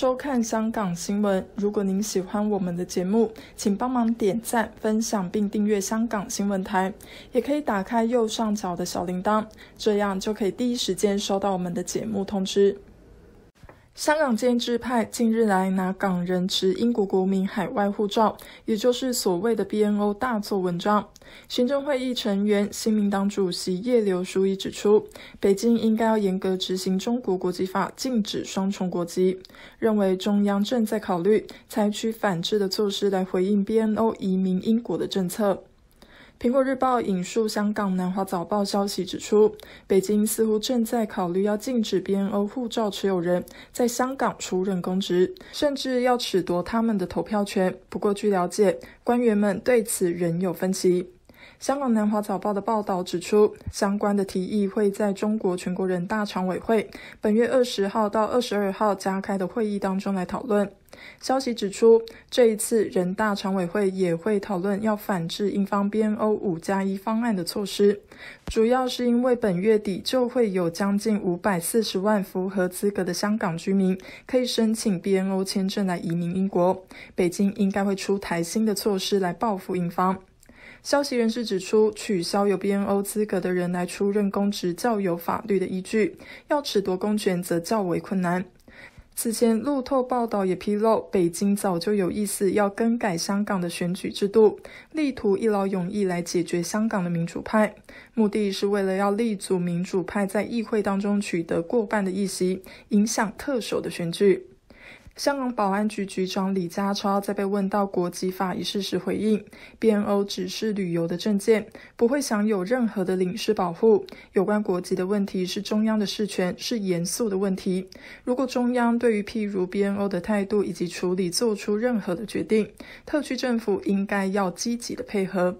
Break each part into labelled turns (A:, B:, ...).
A: 收看香港新闻。如果您喜欢我们的节目，请帮忙点赞、分享并订阅香港新闻台。也可以打开右上角的小铃铛，这样就可以第一时间收到我们的节目通知。香港建制派近日来拿港人持英国国民海外护照，也就是所谓的 BNO，大做文章。行政会议成员、新民党主席叶刘淑仪指出，北京应该要严格执行中国国际法，禁止双重国籍。认为中央正在考虑采取反制的措施来回应 BNO 移民英国的政策。苹果日报引述香港南华早报消息指出，北京似乎正在考虑要禁止 BNO 护照持有人在香港出任公职，甚至要褫夺他们的投票权。不过，据了解，官员们对此仍有分歧。香港南华早报的报道指出，相关的提议会在中国全国人大常委会本月二十号到二十二号加开的会议当中来讨论。消息指出，这一次人大常委会也会讨论要反制英方 BNO 五加一方案的措施，主要是因为本月底就会有将近五百四十万符合资格的香港居民可以申请 BNO 签证来移民英国。北京应该会出台新的措施来报复英方。消息人士指出，取消有 BNO 资格的人来出任公职，较有法律的依据；要褫夺公权，则较为困难。此前，路透报道也披露，北京早就有意思要更改香港的选举制度，力图一劳永逸来解决香港的民主派，目的是为了要立足民主派在议会当中取得过半的议席，影响特首的选举。香港保安局局长李家超在被问到国籍法一事时回应，BNO 只是旅游的证件，不会享有任何的领事保护。有关国籍的问题是中央的事权，是严肃的问题。如果中央对于譬如 BNO 的态度以及处理做出任何的决定，特区政府应该要积极的配合。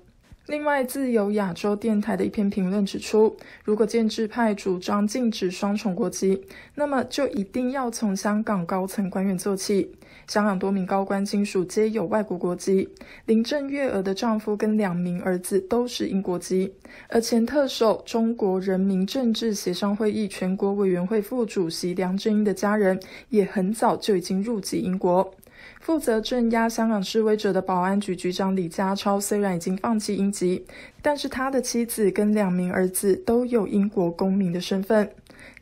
A: 另外，自由亚洲电台的一篇评论指出，如果建制派主张禁止双重国籍，那么就一定要从香港高层官员做起。香港多名高官亲属皆有外国国籍，林郑月娥的丈夫跟两名儿子都是英国籍，而前特首中国人民政治协商会议全国委员会副主席梁振英的家人也很早就已经入籍英国。负责镇压香港示威者的保安局局长李家超虽然已经放弃英籍，但是他的妻子跟两名儿子都有英国公民的身份。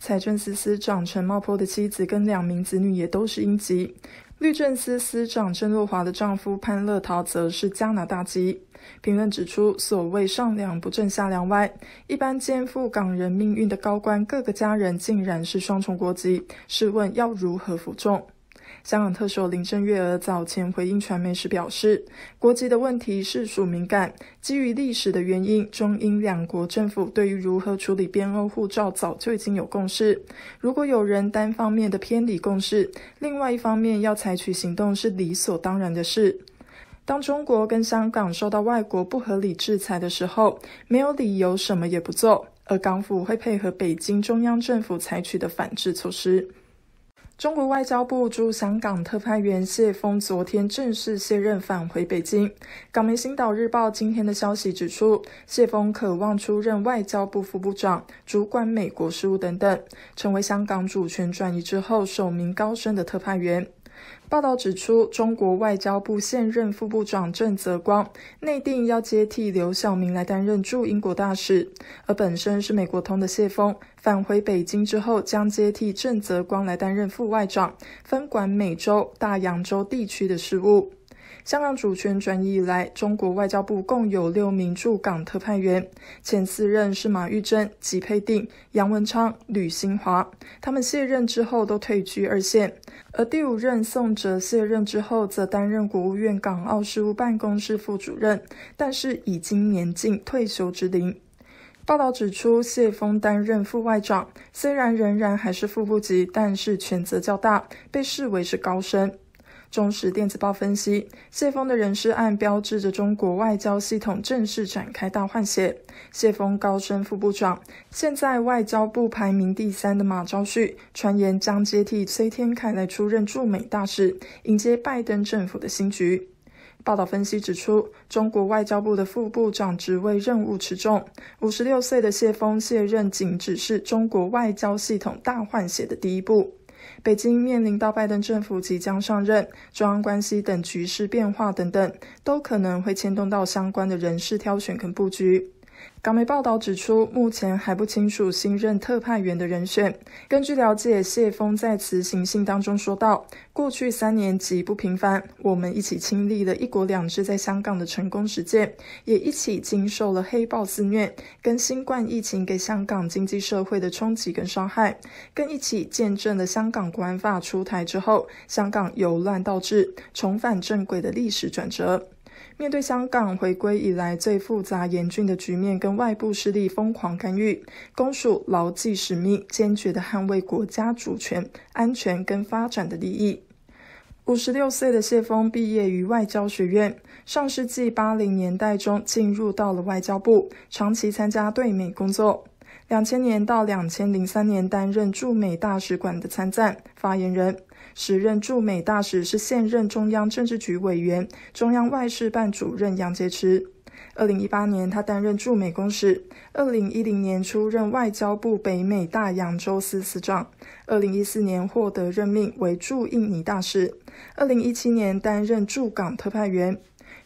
A: 财政司司长陈茂波的妻子跟两名子女也都是英籍。律政司司长郑若华的丈夫潘乐陶则是加拿大籍。评论指出，所谓上梁不正下梁歪，一般肩负港人命运的高官，各个家人竟然是双重国籍，试问要如何服众？香港特首林郑月娥早前回应传媒时表示，国籍的问题是属敏感，基于历史的原因，中英两国政府对于如何处理边欧护照早就已经有共识。如果有人单方面的偏离共识，另外一方面要采取行动是理所当然的事。当中国跟香港受到外国不合理制裁的时候，没有理由什么也不做，而港府会配合北京中央政府采取的反制措施。中国外交部驻香港特派员谢峰昨天正式卸任，返回北京。港媒《星岛日报》今天的消息指出，谢峰渴望出任外交部副部长，主管美国事务等等，成为香港主权转移之后首名高升的特派员。报道指出，中国外交部现任副部长郑泽光内定要接替刘晓明来担任驻英国大使，而本身是美国通的谢峰返回北京之后，将接替郑泽光来担任副外长，分管美洲、大洋洲地区的事务。香港主权转移以来，中国外交部共有六名驻港特派员，前四任是马玉珍、吉佩定、杨文昌、吕新华，他们卸任之后都退居二线。而第五任宋哲卸任之后，则担任国务院港澳事务办公室副主任，但是已经年近退休之龄。报道指出，谢峰担任副外长，虽然仍然还是副部级，但是权责较大，被视为是高升。《中时电子报》分析，谢峰的人事案标志着中国外交系统正式展开大换血。谢峰高升副部长，现在外交部排名第三的马朝旭，传言将接替崔天凯来出任驻美大使，迎接拜登政府的新局。报道分析指出，中国外交部的副部长职位任务持重，五十六岁的谢峰卸任仅只是中国外交系统大换血的第一步。北京面临到拜登政府即将上任、中央关系等局势变化等等，都可能会牵动到相关的人事挑选跟布局。港媒报道指出，目前还不清楚新任特派员的人选。根据了解，谢峰在辞行信当中说到：“过去三年极不平凡，我们一起亲历了一国两制在香港的成功实践，也一起经受了黑豹肆虐、跟新冠疫情给香港经济社会的冲击跟伤害，更一起见证了香港国安法出台之后，香港由乱到治、重返正轨的历史转折。”面对香港回归以来最复杂严峻的局面，跟外部势力疯狂干预，公署牢记使命，坚决的捍卫国家主权、安全跟发展的利益。五十六岁的谢峰毕业于外交学院，上世纪八零年代中进入到了外交部，长期参加对美工作。两千年到两千零三年担任驻美大使馆的参赞、发言人。时任驻美大使是现任中央政治局委员、中央外事办主任杨洁篪。二零一八年，他担任驻美公使；二零一零年出任外交部北美大洋洲司司长；二零一四年获得任命为驻印尼大使；二零一七年担任驻港特派员。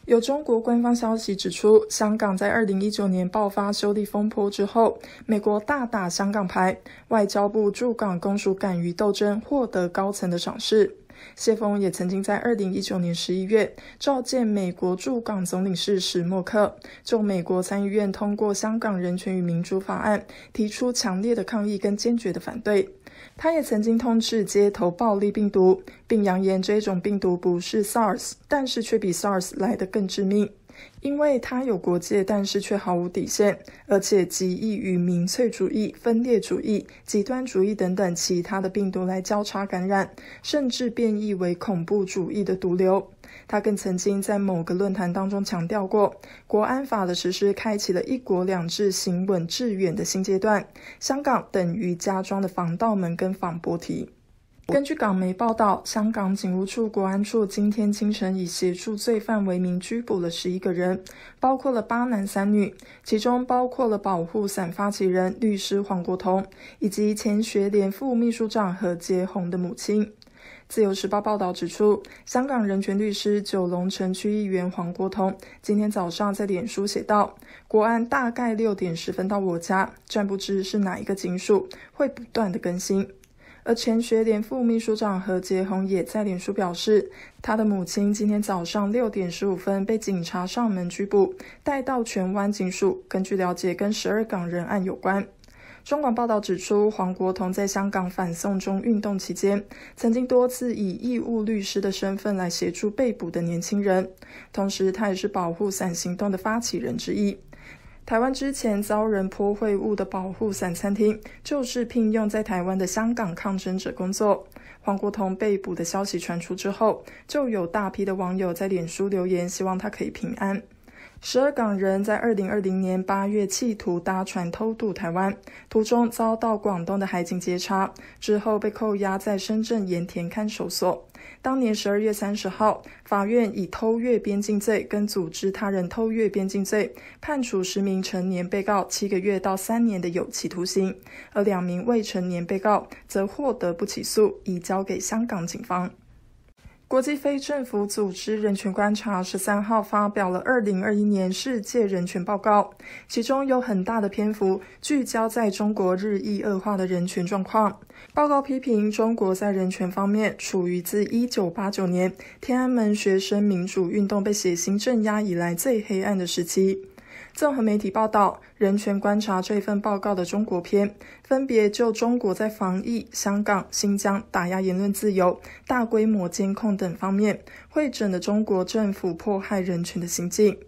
A: 有中国官方消息指出，香港在二零一九年爆发修例风波之后，美国大打香港牌，外交部驻港公署敢于斗争，获得高层的赏识。谢峰也曾经在二零一九年十一月召见美国驻港总领事史默克，就美国参议院通过《香港人权与民主法案》提出强烈的抗议跟坚决的反对。他也曾经通缉街头暴力病毒，并扬言这种病毒不是 SARS，但是却比 SARS 来得更致命，因为它有国界，但是却毫无底线，而且极易与民粹主义、分裂主义、极端主义等等其他的病毒来交叉感染，甚至变异为恐怖主义的毒瘤。他更曾经在某个论坛当中强调过，国安法的实施开启了“一国两制”行稳致远的新阶段。香港等于加装的防盗门跟防波堤。根据港媒报道，香港警务处国安处今天清晨以协助罪犯为名拘捕了十一个人，包括了八男三女，其中包括了保护伞发起人律师黄国同，以及前学联副秘书长何洁红的母亲。《自由时报》报道指出，香港人权律师、九龙城区议员黄国通今天早上在脸书写道：“国安大概六点十分到我家，暂不知是哪一个警署，会不断的更新。”而前学联副秘书长何杰宏也在脸书表示，他的母亲今天早上六点十五分被警察上门拘捕，带到荃湾警署。根据了解，跟十二港人案有关。中广报道指出，黄国同在香港反送中运动期间，曾经多次以义务律师的身份来协助被捕的年轻人，同时他也是保护伞行动的发起人之一。台湾之前遭人泼秽物的保护伞餐厅，就是聘用在台湾的香港抗争者工作。黄国同被捕的消息传出之后，就有大批的网友在脸书留言，希望他可以平安。十二港人在二零二零年八月企图搭船偷渡台湾，途中遭到广东的海警截查，之后被扣押在深圳盐田看守所。当年十二月三十号，法院以偷越边境罪跟组织他人偷越边境罪，判处十名成年被告七个月到三年的有期徒刑，而两名未成年被告则获得不起诉，移交给香港警方。国际非政府组织人权观察十三号发表了《二零二一年世界人权报告》，其中有很大的篇幅聚焦在中国日益恶化的人权状况。报告批评中国在人权方面处于自一九八九年天安门学生民主运动被血腥镇压以来最黑暗的时期。综合媒体报道，人权观察这份报告的中国篇，分别就中国在防疫、香港、新疆打压言论自由、大规模监控等方面，会诊了中国政府迫害人权的行径。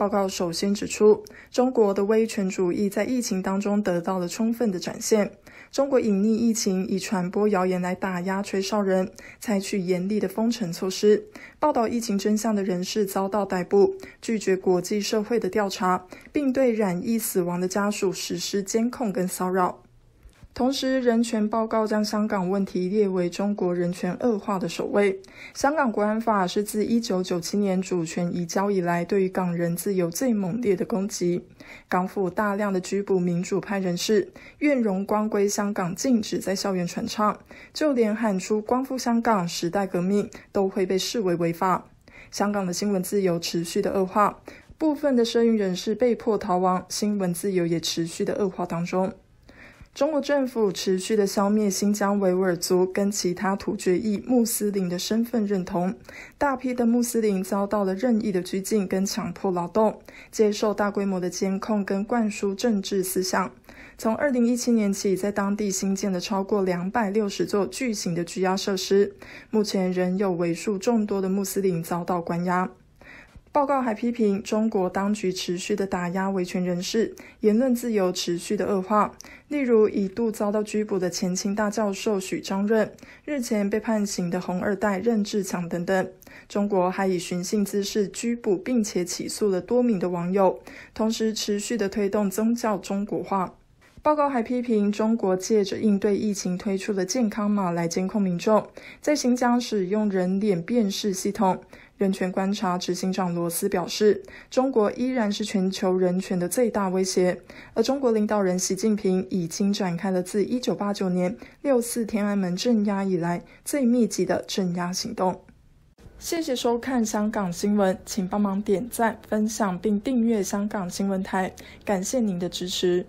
A: 报告首先指出，中国的威权主义在疫情当中得到了充分的展现。中国隐匿疫情，以传播谣言来打压吹哨人，采取严厉的封城措施，报道疫情真相的人士遭到逮捕，拒绝国际社会的调查，并对染疫死亡的家属实施监控跟骚扰。同时，人权报告将香港问题列为中国人权恶化的首位。香港国安法是自一九九七年主权移交以来，对于港人自由最猛烈的攻击。港府大量的拘捕民主派人士，愿荣光归香港，禁止在校园传唱，就连喊出“光复香港”“时代革命”都会被视为违法。香港的新闻自由持续的恶化，部分的涉云人士被迫逃亡，新闻自由也持续的恶化当中。中国政府持续地消灭新疆维吾尔族跟其他突厥裔穆斯林的身份认同，大批的穆斯林遭到了任意的拘禁跟强迫劳动，接受大规模的监控跟灌输政治思想。从二零一七年起，在当地新建了超过两百六十座巨型的拘押设施，目前仍有为数众多的穆斯林遭到关押。报告还批评中国当局持续的打压维权人士，言论自由持续的恶化。例如，一度遭到拘捕的前清大教授许章润，日前被判刑的红二代任志强等等。中国还以寻衅滋事拘捕并且起诉了多名的网友，同时持续的推动宗教中国化。报告还批评中国借着应对疫情推出了健康码来监控民众，在新疆使用人脸识系统。人权观察执行长罗斯表示，中国依然是全球人权的最大威胁，而中国领导人习近平已经展开了自1989年六四天安门镇压以来最密集的镇压行动。谢谢收看香港新闻，请帮忙点赞、分享并订阅香港新闻台，感谢您的支持。